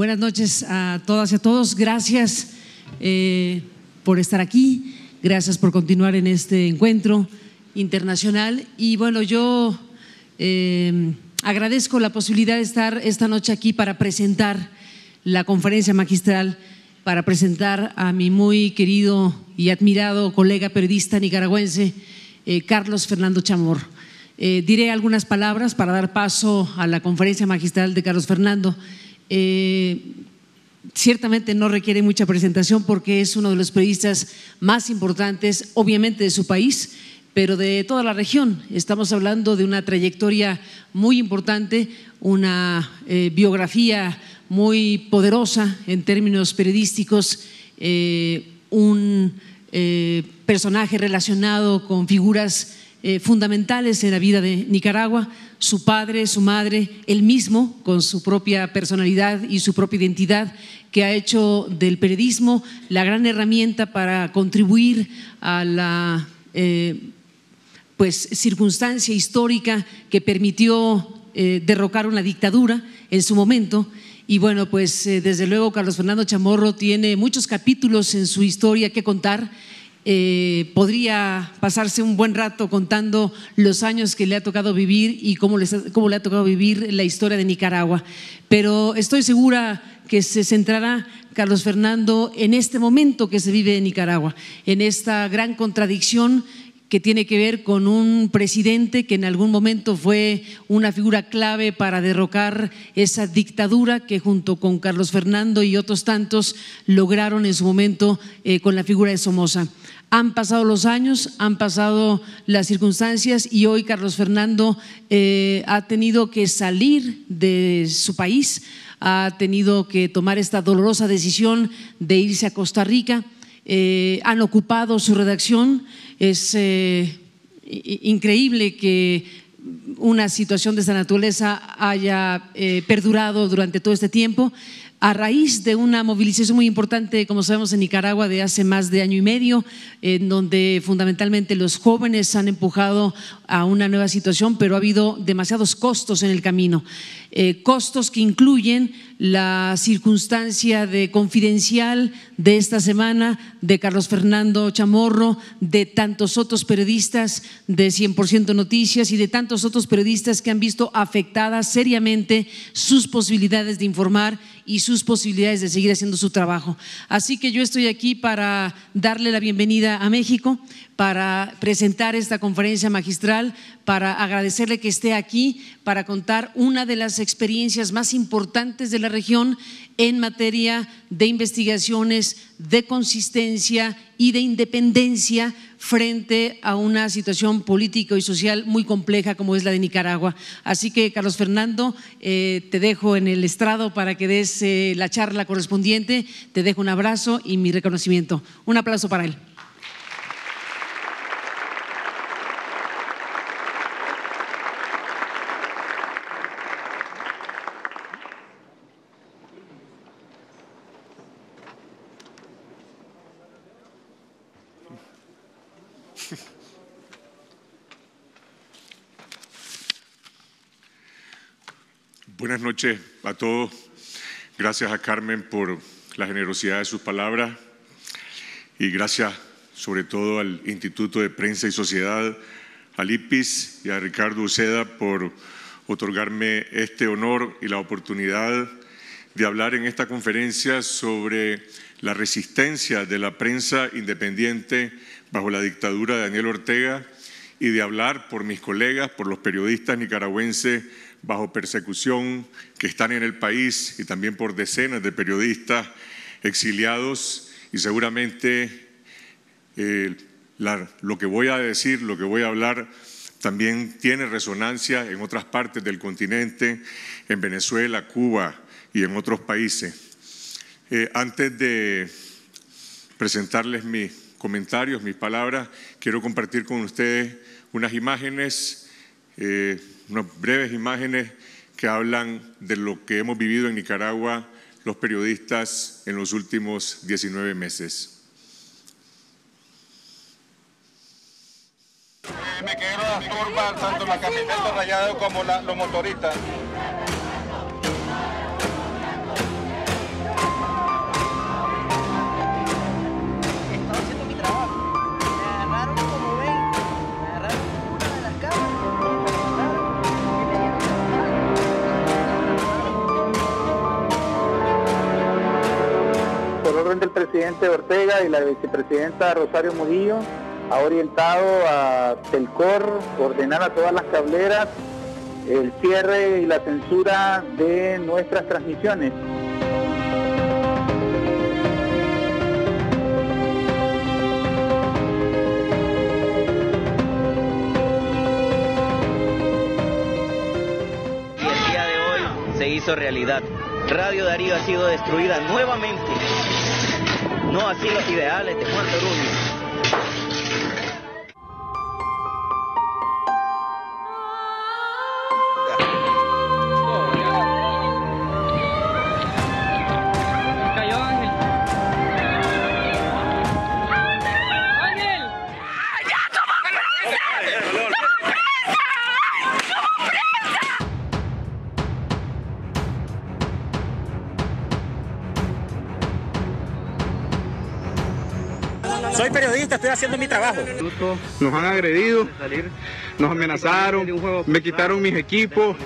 buenas noches a todas y a todos. Gracias eh, por estar aquí. Gracias por continuar en este encuentro internacional. Y bueno, yo eh, agradezco la posibilidad de estar esta noche aquí para presentar la conferencia magistral, para presentar a mi muy querido y admirado colega periodista nicaragüense, eh, Carlos Fernando Chamor. diré algunas palabras para dar paso a la conferencia magistral de Carlos Fernando, eh, ciertamente no requiere mucha presentación porque es uno de los periodistas más importantes, obviamente, de su país, pero de toda la región. Estamos hablando de una trayectoria muy importante, una eh, biografía muy poderosa en términos periodísticos, eh, un personaje relacionado con figuras fundamentales en la vida de Nicaragua, su padre, su madre, él mismo, con su propia personalidad y su propia identidad, que ha hecho del periodismo la gran herramienta para contribuir a la eh, pues, circunstancia histórica que permitió eh, derrocar una dictadura en su momento. Y bueno, pues eh, desde luego Carlos Fernando Chamorro tiene muchos capítulos en su historia que contar eh, podría pasarse un buen rato contando los años que le ha tocado vivir y cómo, le ha tocado vivir la historia de Nicaragua. Pero estoy segura que se centrará Carlos Fernando en este momento que se vive en Nicaragua, en esta gran contradicción que tiene que ver con un presidente que en algún momento fue una figura clave para derrocar esa dictadura que junto con Carlos Fernando y otros tantos lograron en su momento eh, con la figura de Somoza. Han pasado los años, han pasado las circunstancias y hoy Carlos Fernando eh, ha tenido que salir de su país, ha tenido que tomar esta dolorosa decisión de irse a Costa Rica. Eh, han ocupado su redacción. Es eh, increíble que una situación de esta naturaleza haya perdurado durante todo este tiempo a raíz de una movilización muy importante, como sabemos, en Nicaragua de hace más de año y medio, en donde fundamentalmente los jóvenes han empujado a una nueva situación, pero ha habido demasiados costos en el camino. Eh, costos que incluyen la circunstancia de confidencial de esta semana, de Carlos Fernando Chamorro, de tantos otros periodistas de 100% Noticias y de tantos otros periodistas que han visto afectadas seriamente sus posibilidades de informar y sus posibilidades de seguir haciendo su trabajo. Así que yo estoy aquí para darle la bienvenida a México, para presentar esta conferencia magistral, para agradecerle que esté aquí, para contar una de las experiencias más importantes de la región en materia de investigaciones, de consistencia y de independencia frente a una situación política y social muy compleja como es la de Nicaragua. Así que, Carlos Fernando, eh, te dejo en el estrado para que des eh, la charla correspondiente, te dejo un abrazo y mi reconocimiento. Un aplauso para él. Buenas noches a todos. Gracias a Carmen por la generosidad de sus palabras y gracias sobre todo al Instituto de Prensa y Sociedad, al IPIS y a Ricardo Uceda por otorgarme este honor y la oportunidad de hablar en esta conferencia sobre la resistencia de la prensa independiente bajo la dictadura de Daniel Ortega y de hablar por mis colegas, por los periodistas nicaragüenses bajo persecución que están en el país y también por decenas de periodistas exiliados y seguramente eh, lo que voy a decir, lo que voy a hablar, también tiene resonancia en otras partes del continente, en Venezuela, Cuba y en otros países. Eh, antes de presentarles mis comentarios, mis palabras, quiero compartir con ustedes unas imágenes. Eh, unas breves imágenes que hablan de lo que hemos vivido en Nicaragua los periodistas en los últimos 19 meses. me quedo las turbas, tanto la camiseta rayada como los motoristas. orden del presidente Ortega y la vicepresidenta Rosario Murillo ha orientado a Telcor ordenar a todas las cableras el cierre y la censura de nuestras transmisiones. El día de hoy se hizo realidad. Radio Darío ha sido destruida nuevamente no así los ideales de Juan Soy periodista, estoy haciendo mi trabajo. Nos han agredido, nos amenazaron, me quitaron mis equipos.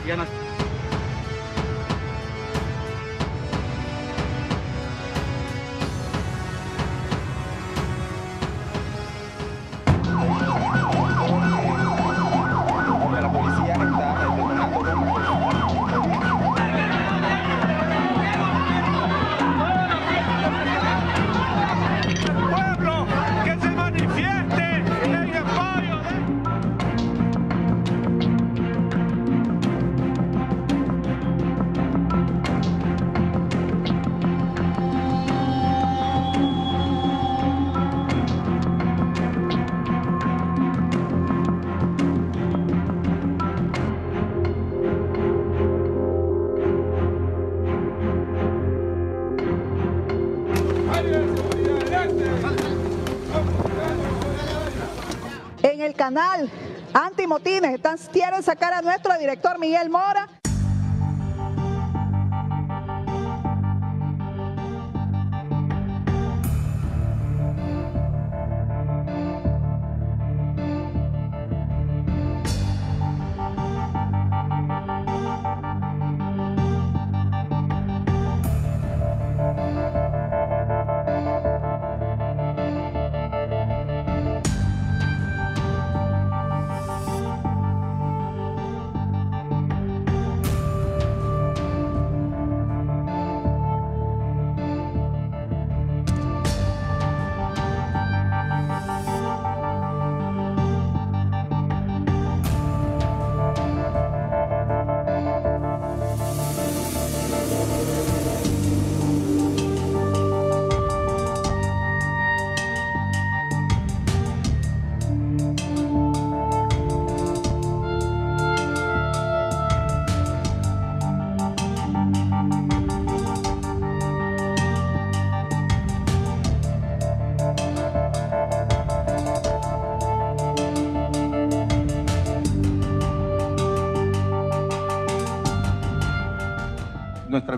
anti antimotines. Están, quieren sacar a nuestro director Miguel Mora.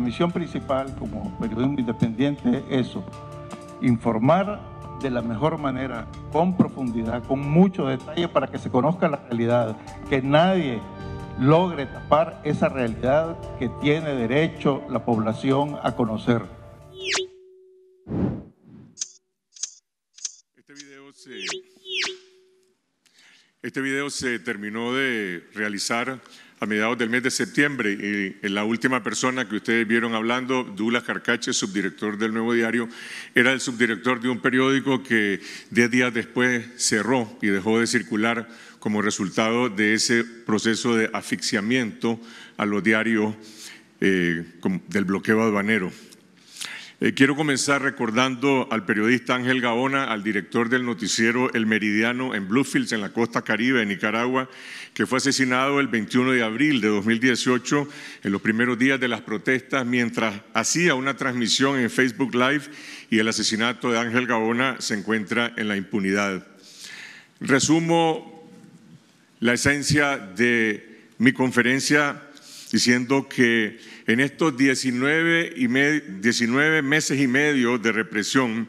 misión principal como periodismo independiente es eso, informar de la mejor manera, con profundidad, con mucho detalle para que se conozca la realidad, que nadie logre tapar esa realidad que tiene derecho la población a conocer. Este video se, este video se terminó de realizar a mediados del mes de septiembre. Y la última persona que ustedes vieron hablando, Douglas Carcache, subdirector del Nuevo Diario, era el subdirector de un periódico que diez días después cerró y dejó de circular como resultado de ese proceso de asfixiamiento a los diarios eh, del bloqueo aduanero. Eh, quiero comenzar recordando al periodista Ángel Gaona, al director del noticiero El Meridiano en Bluefields, en la costa caribe de Nicaragua, que fue asesinado el 21 de abril de 2018 en los primeros días de las protestas mientras hacía una transmisión en Facebook Live y el asesinato de Ángel Gaona se encuentra en la impunidad. Resumo la esencia de mi conferencia diciendo que en estos 19, meses y medio de represión,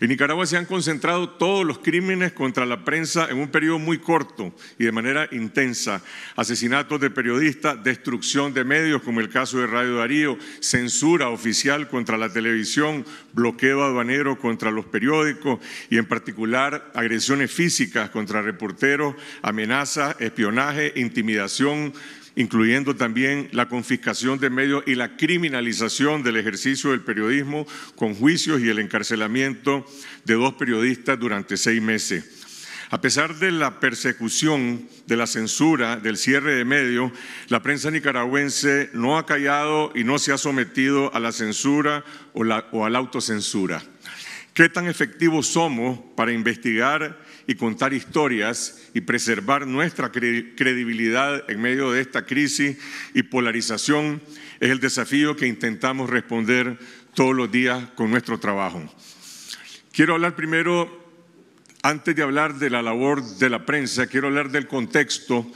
en Nicaragua se han concentrado todos los crímenes contra la prensa en un periodo muy corto y de manera intensa. Asesinatos de periodistas, destrucción de medios como el caso de Radio Darío, censura oficial contra la televisión, bloqueo aduanero contra los periódicos y en particular agresiones físicas contra reporteros, amenazas, espionaje, intimidación, incluyendo también la confiscación de medios y la criminalización del ejercicio del periodismo con juicios y el encarcelamiento de dos periodistas durante seis meses. A pesar de la persecución, de la censura, del cierre de medios, la prensa nicaragüense no ha callado y no se ha sometido a la censura o, a la autocensura. ¿Qué tan efectivos somos para investigar y contar historias y preservar nuestra credibilidad en medio de esta crisis y polarización es el desafío que intentamos responder todos los días con nuestro trabajo. Quiero hablar primero, antes de hablar de la labor de la prensa, quiero hablar del contexto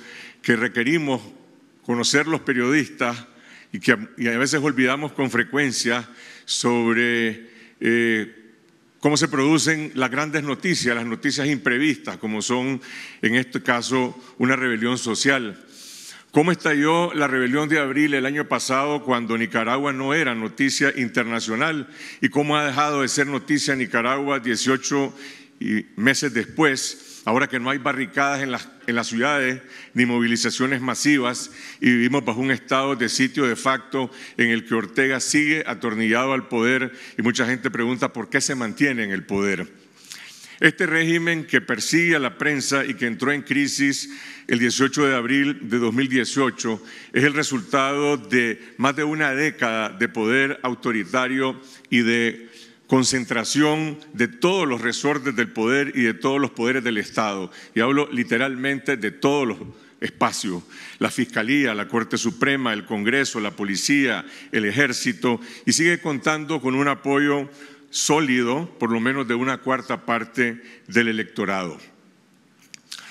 que requerimos conocer los periodistas y que a veces olvidamos con frecuencia sobre eh, cómo se producen las grandes noticias, las noticias imprevistas, como son en este caso una rebelión social. ¿Cómo estalló la rebelión de abril el año pasado cuando Nicaragua no era noticia internacional? ¿Y cómo ha dejado de ser noticia Nicaragua 18 meses después? Ahora que no hay barricadas en las, ciudades ni movilizaciones masivas y vivimos bajo un estado de sitio de facto en el que Ortega sigue atornillado al poder y mucha gente pregunta por qué se mantiene en el poder. Este régimen que persigue a la prensa y que entró en crisis el 18 de abril de 2018 es el resultado de más de una década de poder autoritario y de concentración de todos los resortes del poder y de todos los poderes del Estado. Y hablo literalmente de todos los espacios, la Fiscalía, la Corte Suprema, el Congreso, la Policía, el Ejército, y sigue contando con un apoyo sólido, por lo menos de una cuarta parte del electorado.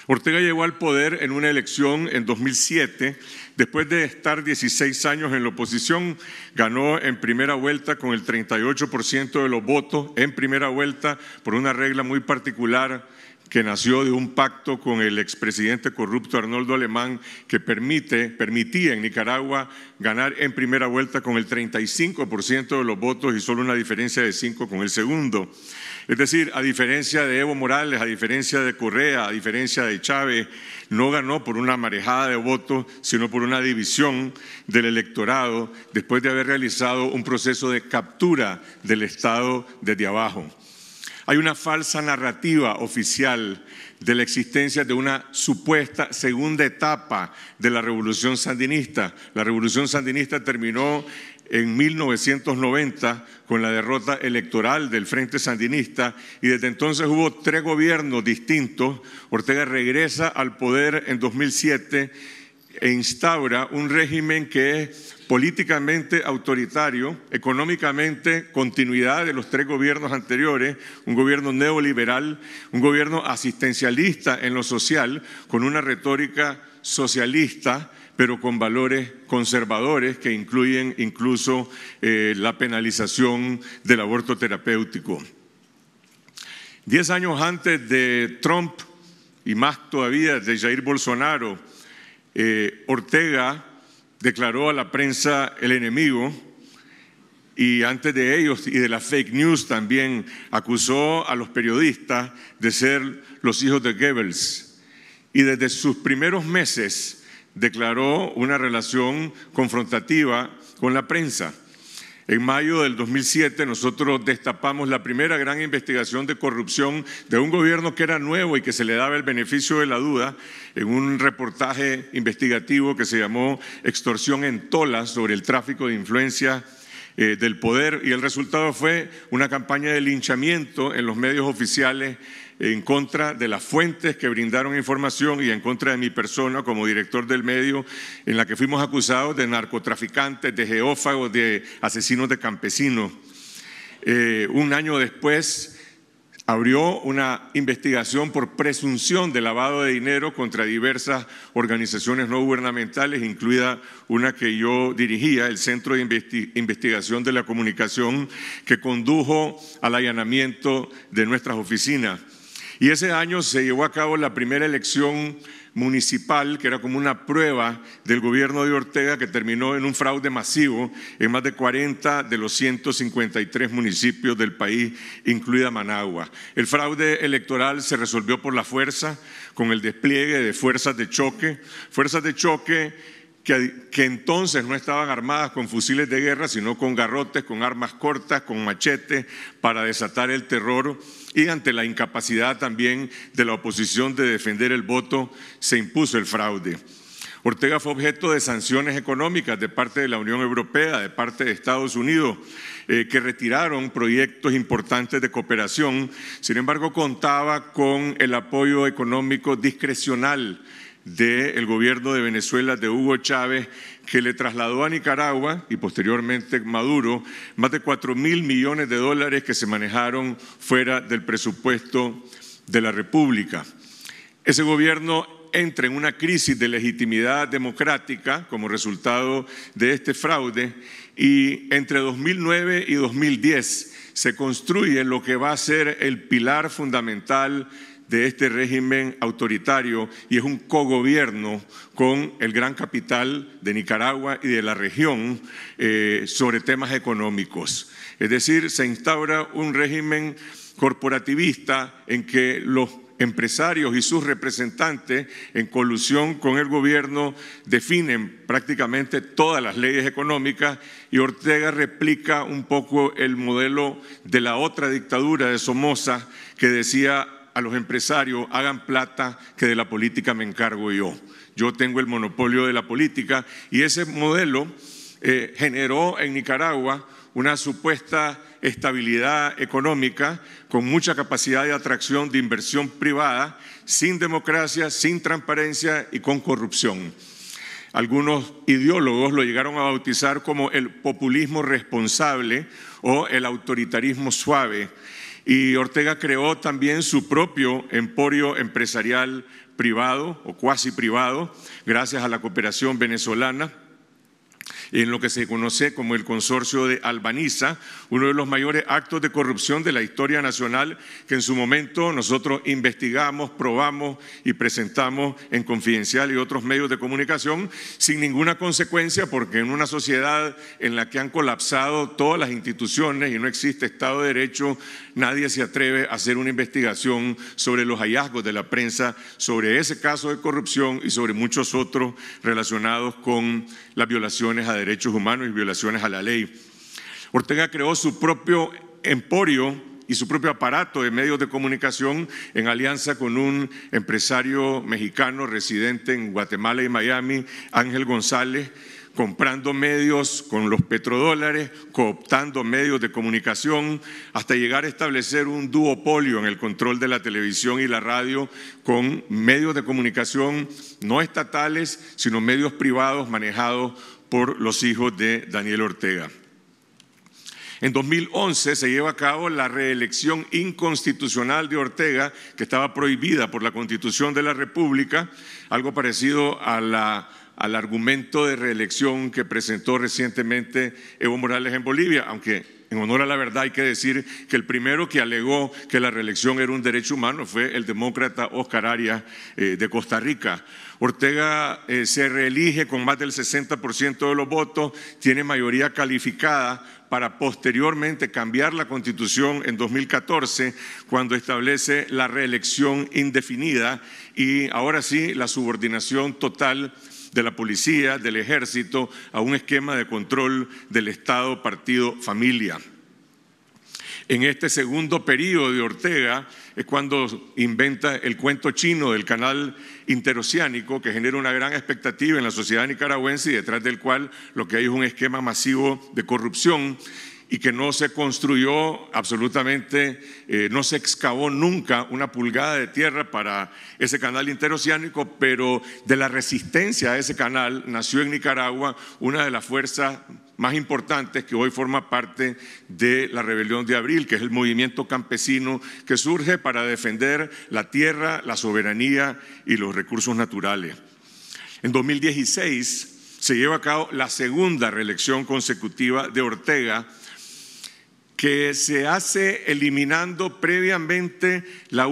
Ortega llegó al poder en una elección en 2007 Después de estar 16 años en la oposición, ganó en primera vuelta con el 38% de los votos, en primera vuelta por una regla muy particular que nació de un pacto con el expresidente corrupto Arnoldo Alemán que permite, permitía en Nicaragua ganar en primera vuelta con el 35% de los votos y solo una diferencia de 5 con el segundo. Es decir, a diferencia de Evo Morales, a diferencia de Correa, a diferencia de Chávez, no ganó por una marejada de votos, sino por una división del electorado después de haber realizado un proceso de captura del Estado desde abajo. Hay una falsa narrativa oficial de la existencia de una supuesta segunda etapa de la revolución sandinista. La revolución sandinista terminó en 1990 con la derrota electoral del Frente Sandinista y desde entonces hubo tres gobiernos distintos. Ortega regresa al poder en 2007 e instaura un régimen que es políticamente autoritario, económicamente continuidad de los tres gobiernos anteriores, un gobierno neoliberal, un gobierno asistencialista en lo social, con una retórica socialista pero con valores conservadores que incluyen incluso eh, la penalización del aborto terapéutico. Diez años antes de Trump y más todavía de Jair Bolsonaro, eh, Ortega declaró a la prensa el enemigo y antes de ellos y de las fake news también acusó a los periodistas de ser los hijos de Goebbels. Y desde sus primeros meses declaró una relación confrontativa con la prensa. En mayo del 2007 nosotros destapamos la primera gran investigación de corrupción de un gobierno que era nuevo y que se le daba el beneficio de la duda en un reportaje investigativo que se llamó Extorsión en Tolas sobre el tráfico de influencia eh, del poder y el resultado fue una campaña de linchamiento en los medios oficiales en contra de las fuentes que brindaron información y en contra de mi persona como director del medio, en la que fuimos acusados de narcotraficantes, de geófagos, de asesinos de campesinos. Eh, un año después abrió una investigación por presunción de lavado de dinero contra diversas organizaciones no gubernamentales, incluida una que yo dirigía, el Centro de Investigación de la Comunicación, que condujo al allanamiento de nuestras oficinas. Y ese año se llevó a cabo la primera elección municipal, que era como una prueba del gobierno de Ortega, que terminó en un fraude masivo en más de 40 de los 153 municipios del país, incluida Managua. El fraude electoral se resolvió por la fuerza, con el despliegue de fuerzas de choque, fuerzas de choque que, que, entonces no estaban armadas con fusiles de guerra, sino con garrotes, con armas cortas, con machetes, para desatar el terror y ante la incapacidad también de la oposición de defender el voto, se impuso el fraude. Ortega fue objeto de sanciones económicas de parte de la Unión Europea, de parte de Estados Unidos, eh, que retiraron proyectos importantes de cooperación. Sin embargo, contaba con el apoyo económico discrecional del gobierno de Venezuela de Hugo Chávez que le trasladó a Nicaragua y posteriormente Maduro más de 4 mil millones de dólares que se manejaron fuera del presupuesto de la República. Ese gobierno entra en una crisis de legitimidad democrática como resultado de este fraude y entre 2009 y 2010 se construye lo que va a ser el pilar fundamental de este régimen autoritario y es un cogobierno con el gran capital de Nicaragua y de la región eh, sobre temas económicos. Es decir, se instaura un régimen corporativista en que los empresarios y sus representantes, en colusión con el gobierno, definen prácticamente todas las leyes económicas y Ortega replica un poco el modelo de la otra dictadura de Somoza que decía a los empresarios, hagan plata, que de la política me encargo yo. Yo tengo el monopolio de la política y ese modelo eh, generó en Nicaragua una supuesta estabilidad económica con mucha capacidad de atracción de inversión privada, sin democracia, sin transparencia y con corrupción. Algunos ideólogos lo llegaron a bautizar como el populismo responsable o el autoritarismo suave, y Ortega creó también su propio emporio empresarial privado o cuasi privado, gracias a la cooperación venezolana en lo que se conoce como el consorcio de Albaniza, uno de los mayores actos de corrupción de la historia nacional que en su momento nosotros investigamos, probamos y presentamos en Confidencial y otros medios de comunicación sin ninguna consecuencia porque en una sociedad en la que han colapsado todas las instituciones y no existe Estado de Derecho, nadie se atreve a hacer una investigación sobre los hallazgos de la prensa, sobre ese caso de corrupción y sobre muchos otros relacionados con las violaciones a derechos humanos y violaciones a la ley. Ortega creó su propio emporio y su propio aparato de medios de comunicación en alianza con un empresario mexicano residente en Guatemala y Miami, Ángel González, comprando medios con los petrodólares, cooptando medios de comunicación, hasta llegar a establecer un duopolio en el control de la televisión y la radio con medios de comunicación no estatales, sino medios privados manejados por los hijos de Daniel Ortega. En 2011 se lleva a cabo la reelección inconstitucional de Ortega, que estaba prohibida por la Constitución de la República, algo parecido al argumento de reelección que presentó recientemente Evo Morales en Bolivia, aunque en honor a la verdad hay que decir que el primero que alegó que la reelección era un derecho humano fue el demócrata Oscar Arias eh, de Costa Rica. Ortega eh, se reelige con más del 60% de los votos, tiene mayoría calificada para posteriormente cambiar la constitución en 2014 cuando establece la reelección indefinida y ahora sí la subordinación total de la policía, del ejército, a un esquema de control del Estado, partido, familia. En este segundo periodo de Ortega es cuando inventa el cuento chino del canal interoceánico que genera una gran expectativa en la sociedad nicaragüense y detrás del cual lo que hay es un esquema masivo de corrupción y que no se construyó absolutamente, eh, no se excavó nunca una pulgada de tierra para ese canal interoceánico, pero de la resistencia a ese canal nació en Nicaragua una de las fuerzas más importantes que hoy forma parte de la rebelión de abril, que es el movimiento campesino que surge para defender la tierra, la soberanía y los recursos naturales. En 2016 se lleva a cabo la segunda reelección consecutiva de Ortega, que se hace eliminando previamente la,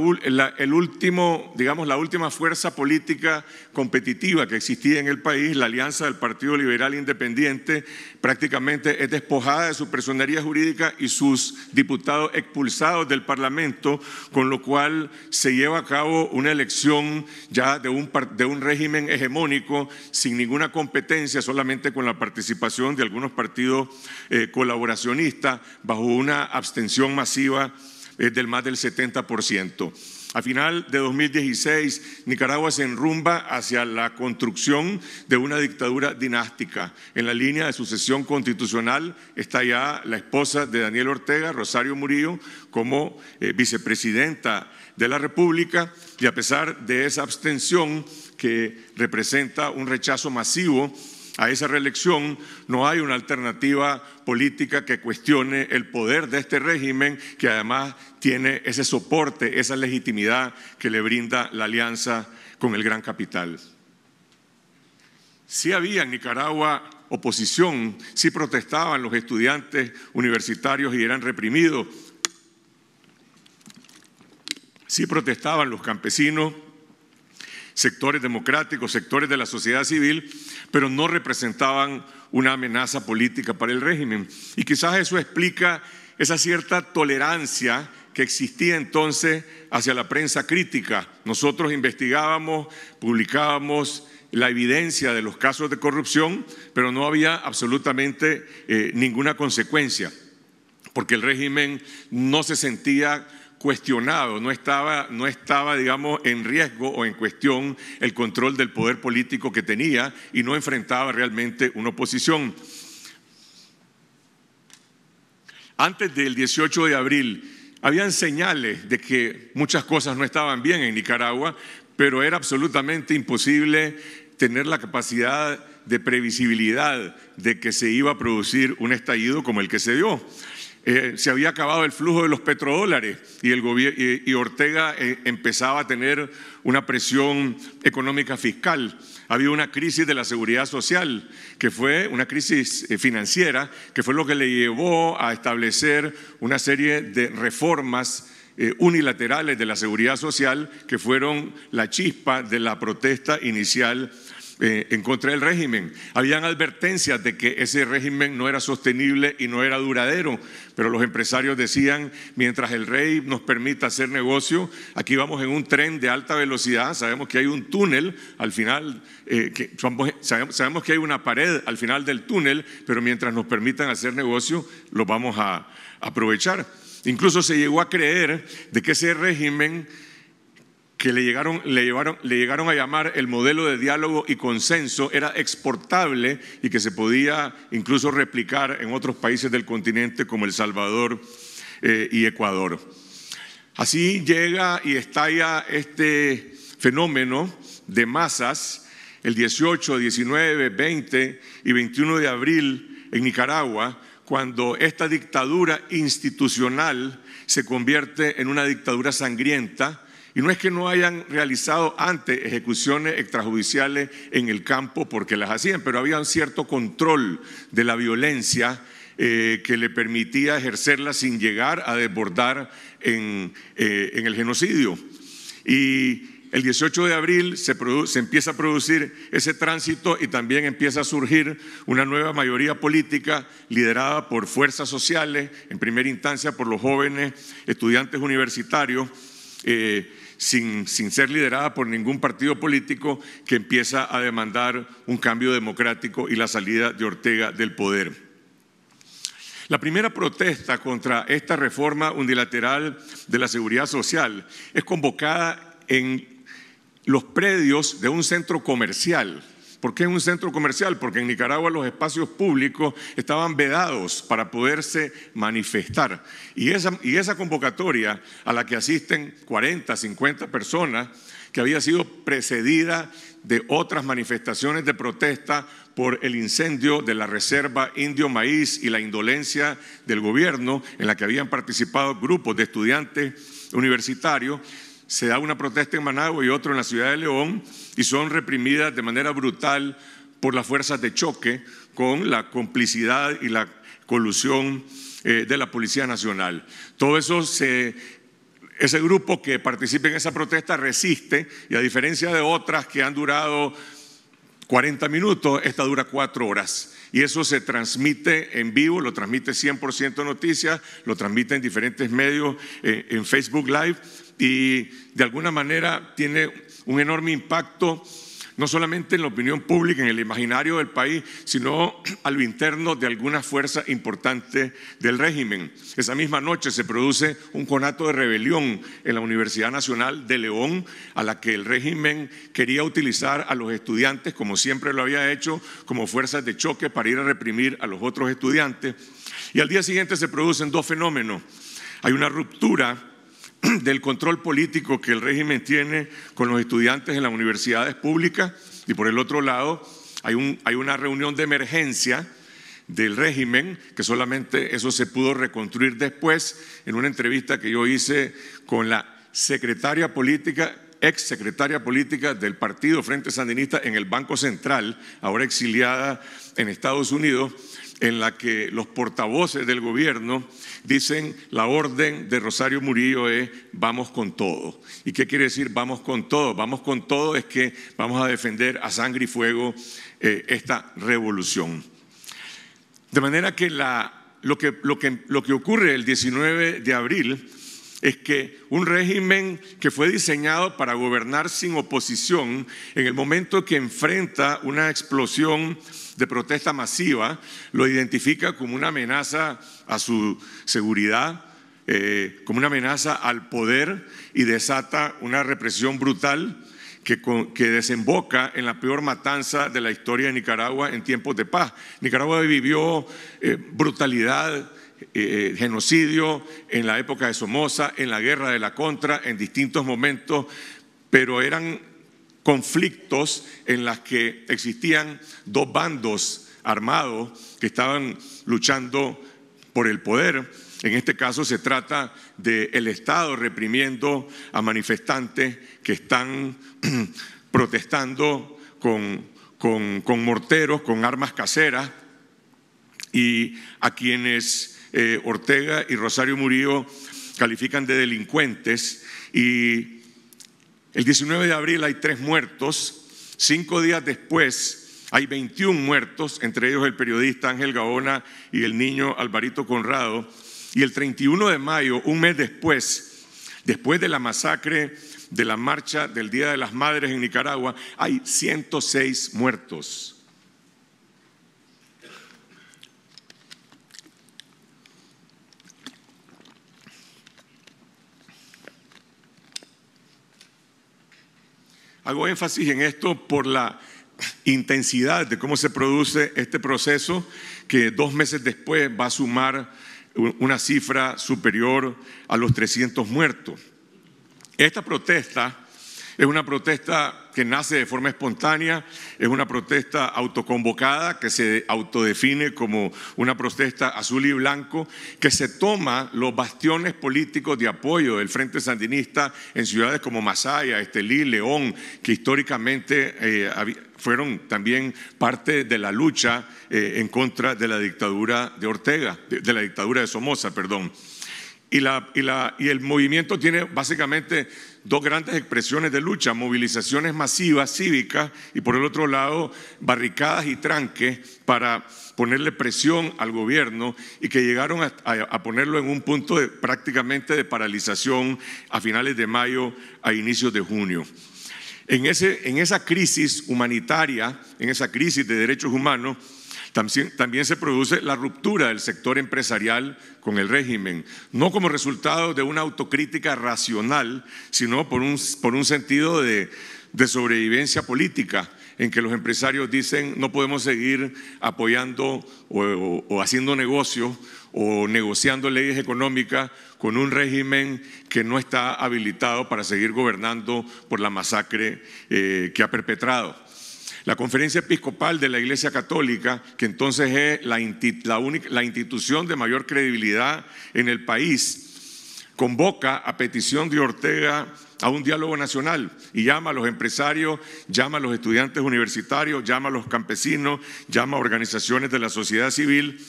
digamos, la última fuerza política competitiva que existía en el país, la alianza del Partido Liberal Independiente, prácticamente es despojada de su personería jurídica y sus diputados expulsados del Parlamento, con lo cual se lleva a cabo una elección ya de un, de régimen hegemónico sin ninguna competencia, solamente con la participación de algunos partidos eh, colaboracionistas bajo una abstención masiva eh, del más del 70%. A final de 2016, Nicaragua se enrumba hacia la construcción de una dictadura dinástica. En la línea de sucesión constitucional está ya la esposa de Daniel Ortega, Rosario Murillo, como eh, vicepresidenta de la República y a pesar de esa abstención que representa un rechazo masivo a esa reelección, no hay una alternativa política que cuestione el poder de este régimen que además tiene ese soporte, esa legitimidad que le brinda la alianza con el gran capital. Si había en Nicaragua oposición, sí protestaban los estudiantes universitarios y eran reprimidos, sí protestaban los campesinos sectores democráticos, sectores de la sociedad civil, pero no representaban una amenaza política para el régimen. Y quizás eso explica esa cierta tolerancia que existía entonces hacia la prensa crítica. Nosotros investigábamos, publicábamos la evidencia de los casos de corrupción, pero no había absolutamente eh, ninguna consecuencia, porque el régimen no se sentía cuestionado, no estaba, no estaba, digamos, en riesgo o en cuestión el control del poder político que tenía y no enfrentaba realmente una oposición. Antes del 18 de abril, habían señales de que muchas cosas no estaban bien en Nicaragua, pero era absolutamente imposible tener la capacidad de previsibilidad de que se iba a producir un estallido como el que se dio. Eh, se había acabado el flujo de los petrodólares y, el Ortega eh, empezaba a tener una presión económica fiscal. Había una crisis de la seguridad social, que fue una crisis eh, financiera, que fue lo que le llevó a establecer una serie de reformas unilaterales de la seguridad social que fueron la chispa de la protesta inicial eh, en contra del régimen. Habían advertencias de que ese régimen no era sostenible y no era duradero, pero los empresarios decían, mientras el rey nos permita hacer negocio, aquí vamos en un tren de alta velocidad, sabemos que hay un túnel al final, eh, sabemos, sabemos que hay una pared al final del túnel, pero mientras nos permitan hacer negocio, lo vamos a aprovechar. Incluso se llegó a creer de que ese régimen que le, llegaron, le, llevaron, le llegaron a llamar el modelo de diálogo y consenso era exportable y que se podía incluso replicar en otros países del continente como El Salvador eh, y Ecuador. Así llega y estalla este fenómeno de masas el 18, 19, 20 y 21 de abril en Nicaragua, cuando esta dictadura institucional se convierte en una dictadura sangrienta y no es que no hayan realizado antes ejecuciones extrajudiciales en el campo porque las hacían, pero había un cierto control de la violencia eh, que le permitía ejercerla sin llegar a desbordar en, eh, el genocidio. Y el 18 de abril se, empieza a producir ese tránsito y también empieza a surgir una nueva mayoría política liderada por fuerzas sociales, en primera instancia por los jóvenes estudiantes universitarios. Eh, sin, ser liderada por ningún partido político, que empieza a demandar un cambio democrático y la salida de Ortega del poder. La primera protesta contra esta reforma unilateral de la seguridad social es convocada en los predios de un centro comercial ¿Por qué en un centro comercial? Porque en Nicaragua los espacios públicos estaban vedados para poderse manifestar. Y esa, y esa convocatoria a la que asisten 40, 50 personas, que había sido precedida de otras manifestaciones de protesta por el incendio de la reserva Indio Maíz y la indolencia del gobierno en la que habían participado grupos de estudiantes universitarios, se da una protesta en Managua y otro en la ciudad de León y son reprimidas de manera brutal por las fuerzas de choque con la complicidad y la colusión eh, de la Policía Nacional. Todo eso Ese grupo que participa en esa protesta resiste y a diferencia de otras que han durado 40 minutos, esta dura cuatro horas. Y eso se transmite en vivo, lo transmite 100% noticias, lo transmite en diferentes medios, eh, en Facebook Live, y de alguna manera tiene un enorme impacto no solamente en la opinión pública, en el imaginario del país, sino a lo interno de algunas fuerza importante del régimen. Esa misma noche se produce un conato de rebelión en la Universidad Nacional de León, a la que el régimen quería utilizar a los estudiantes, como siempre lo había hecho, como fuerzas de choque para ir a reprimir a los otros estudiantes. Y al día siguiente se producen dos fenómenos. Hay una ruptura del control político que el régimen tiene con los estudiantes en las universidades públicas y por el otro lado hay, una reunión de emergencia del régimen, que solamente eso se pudo reconstruir después en una entrevista que yo hice con la secretaria política, ex secretaria política del Partido Frente Sandinista en el Banco Central, ahora exiliada en Estados Unidos, en la que los portavoces del gobierno dicen la orden de Rosario Murillo es vamos con todo. ¿Y qué quiere decir vamos con todo? Vamos con todo es que vamos a defender a sangre y fuego eh, esta revolución. De manera que, lo, que, que, lo que ocurre el 19 de abril es que un régimen que fue diseñado para gobernar sin oposición, en el momento que enfrenta una explosión de protesta masiva, lo identifica como una amenaza a su seguridad, eh, como una amenaza al poder y desata una represión brutal que, desemboca en la peor matanza de la historia de Nicaragua en tiempos de paz. Nicaragua vivió eh, brutalidad, eh, genocidio en la época de Somoza, en la guerra de la Contra, en distintos momentos, pero eran conflictos en las que existían dos bandos armados que estaban luchando por el poder. En este caso se trata del Estado reprimiendo a manifestantes que están protestando con, con, morteros, con armas caseras y a quienes eh, Ortega y Rosario Murillo califican de delincuentes y el 19 de abril hay tres muertos. Cinco días después hay 21 muertos, entre ellos el periodista Ángel Gaona y el niño Alvarito Conrado. Y el 31 de mayo, un mes después, después de la masacre de la marcha del Día de las Madres en Nicaragua, hay 106 muertos. Hago énfasis en esto por la intensidad de cómo se produce este proceso, que dos meses después va a sumar una cifra superior a los 300 muertos. Esta protesta es una protesta que nace de forma espontánea, es una protesta autoconvocada que se autodefine como una protesta azul y blanco, que se toma los bastiones políticos de apoyo del Frente Sandinista en ciudades como Masaya, Estelí, León, que históricamente eh, fueron también parte de la lucha eh, en contra de la dictadura de Ortega, de, la dictadura de Somoza, perdón. y el movimiento tiene básicamente dos grandes expresiones de lucha, movilizaciones masivas cívicas y por el otro lado barricadas y tranques para ponerle presión al gobierno y que llegaron a, ponerlo en un punto prácticamente de paralización a finales de mayo, a inicios de junio. en esa crisis humanitaria, en esa crisis de derechos humanos, también, se produce la ruptura del sector empresarial con el régimen, no como resultado de una autocrítica racional, sino por un, sentido de, sobrevivencia política en que los empresarios dicen no podemos seguir apoyando o, haciendo negocios o negociando leyes económicas con un régimen que no está habilitado para seguir gobernando por la masacre eh, que ha perpetrado. La conferencia episcopal de la Iglesia Católica, que entonces es la, institución de mayor credibilidad en el país, convoca a petición de Ortega a un diálogo nacional y llama a los empresarios, llama a los estudiantes universitarios, llama a los campesinos, llama a organizaciones de la sociedad civil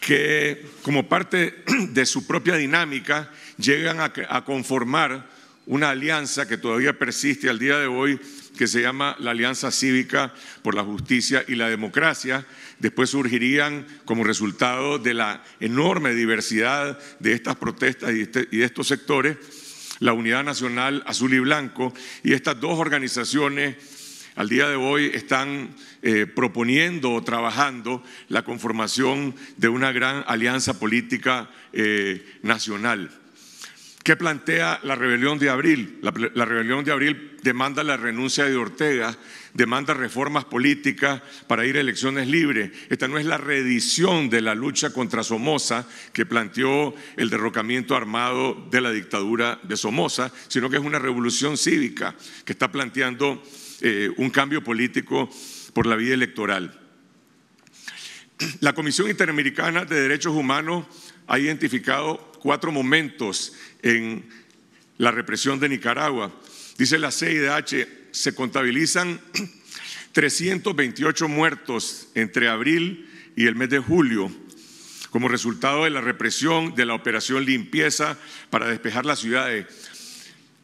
que como parte de su propia dinámica llegan a, conformar una alianza que todavía persiste al día de hoy que se llama la Alianza Cívica por la Justicia y la Democracia. Después surgirían como resultado de la enorme diversidad de estas protestas y, este, de estos sectores, la Unidad Nacional Azul y Blanco. Y estas dos organizaciones al día de hoy están eh, proponiendo o trabajando la conformación de una gran alianza política eh, nacional. ¿Qué plantea la rebelión de abril? la, rebelión de abril demanda la renuncia de Ortega, demanda reformas políticas para ir a elecciones libres. Esta no es la reedición de la lucha contra Somoza que planteó el derrocamiento armado de la dictadura de Somoza, sino que es una revolución cívica que está planteando eh, un cambio político por la vía electoral. La Comisión Interamericana de Derechos Humanos ha identificado cuatro momentos en la represión de Nicaragua. Dice la CIDH, se contabilizan 328 muertos entre abril y el mes de julio como resultado de la represión de la operación limpieza para despejar las ciudades.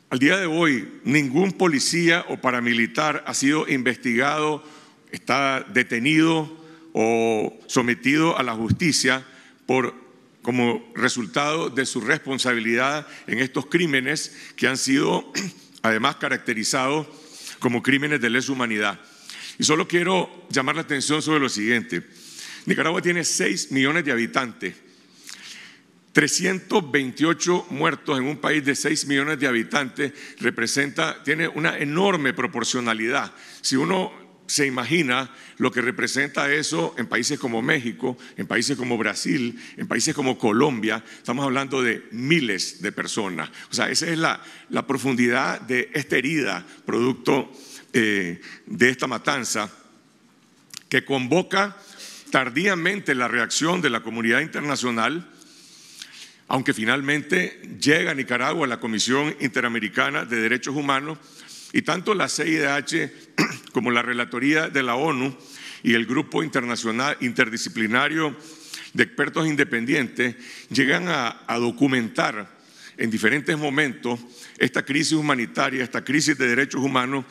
Al día de hoy, ningún policía o paramilitar ha sido investigado, está detenido o sometido a la justicia por como resultado de su responsabilidad en estos crímenes que han sido además caracterizados como crímenes de lesa humanidad. Y solo quiero llamar la atención sobre lo siguiente. Nicaragua tiene 6 millones de habitantes, 328 muertos en un país de 6 millones de habitantes representa, tiene una enorme proporcionalidad. Si uno se imagina lo que representa eso en países como México, en países como Brasil, en países como Colombia. Estamos hablando de miles de personas. O sea, esa es la, profundidad de esta herida producto eh, de esta matanza que convoca tardíamente la reacción de la comunidad internacional, aunque finalmente llega a Nicaragua la Comisión Interamericana de Derechos Humanos y tanto la CIDH como la Relatoría de la ONU y el Grupo Internacional Interdisciplinario de Expertos Independientes, llegan a, documentar en diferentes momentos esta crisis humanitaria, esta crisis de derechos humanos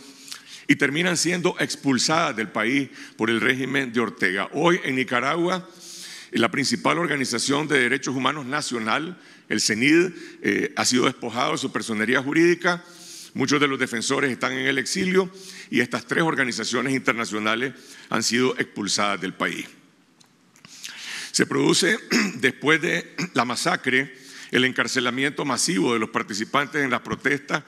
y terminan siendo expulsadas del país por el régimen de Ortega. Hoy en Nicaragua, la principal organización de derechos humanos nacional, el CENID, eh, ha sido despojado de su personería jurídica, muchos de los defensores están en el exilio y estas tres organizaciones internacionales han sido expulsadas del país. Se produce después de la masacre el encarcelamiento masivo de los participantes en las protestas.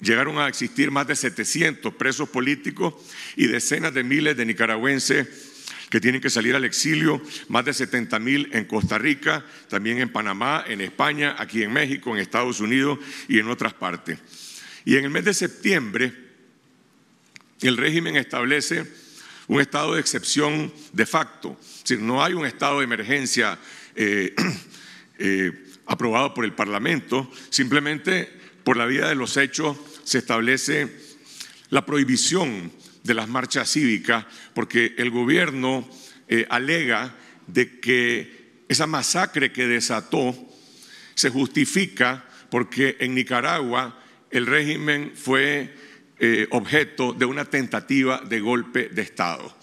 Llegaron a existir más de 700 presos políticos y decenas de miles de nicaragüenses que tienen que salir al exilio, más de 70 mil en Costa Rica, también en Panamá, en España, aquí en México, en Estados Unidos y en otras partes. Y en el mes de septiembre el régimen establece un estado de excepción de facto, no hay un estado de emergencia eh, eh, aprobado por el Parlamento, simplemente por la vía de los hechos se establece la prohibición de las marchas cívicas, porque el gobierno eh, alega de que esa masacre que desató se justifica porque en Nicaragua el régimen fue eh, objeto de una tentativa de golpe de Estado.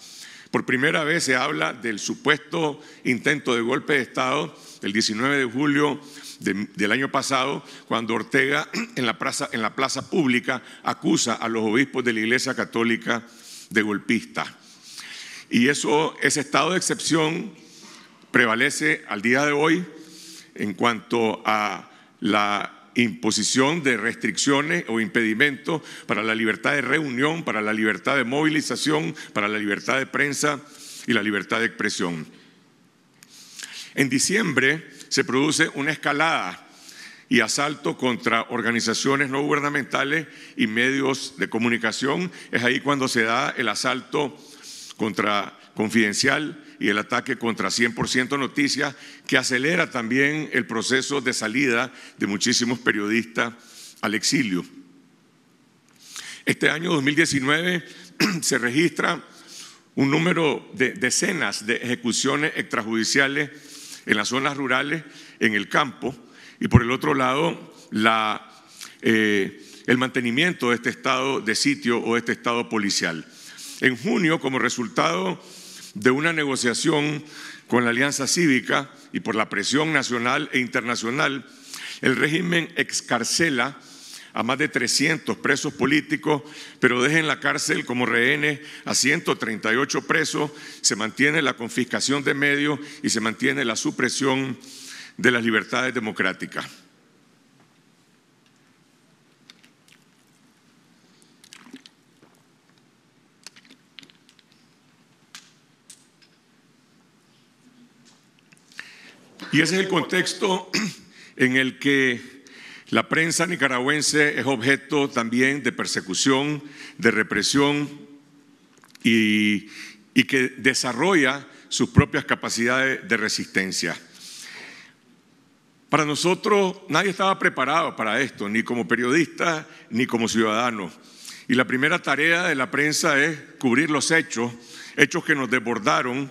Por primera vez se habla del supuesto intento de golpe de Estado el 19 de julio del año pasado, cuando Ortega en la, plaza, en la plaza pública acusa a los obispos de la Iglesia Católica de golpista. Y eso, ese estado de excepción prevalece al día de hoy en cuanto a la imposición de restricciones o impedimentos para la libertad de reunión, para la libertad de movilización, para la libertad de prensa y la libertad de expresión. En diciembre se produce una escalada y asalto contra organizaciones no gubernamentales y medios de comunicación. Es ahí cuando se da el asalto contra Confidencial, y el ataque contra 100% Noticias, que acelera también el proceso de salida de muchísimos periodistas al exilio. Este año 2019 se registra un número de decenas de ejecuciones extrajudiciales en las zonas rurales, en el campo, y por el otro lado, eh, el mantenimiento de este estado de sitio o este estado policial. En junio, como resultado de una negociación con la Alianza Cívica y por la presión nacional e internacional, el régimen excarcela a más de 300 presos políticos, pero deja en la cárcel como rehenes a 138 presos, se mantiene la confiscación de medios y se mantiene la supresión de las libertades democráticas. Y ese es el contexto en el que la prensa nicaragüense es objeto también de persecución, de represión y, que desarrolla sus propias capacidades de resistencia. Para nosotros nadie estaba preparado para esto, ni como periodista ni como ciudadano. Y la primera tarea de la prensa es cubrir los hechos, hechos que nos desbordaron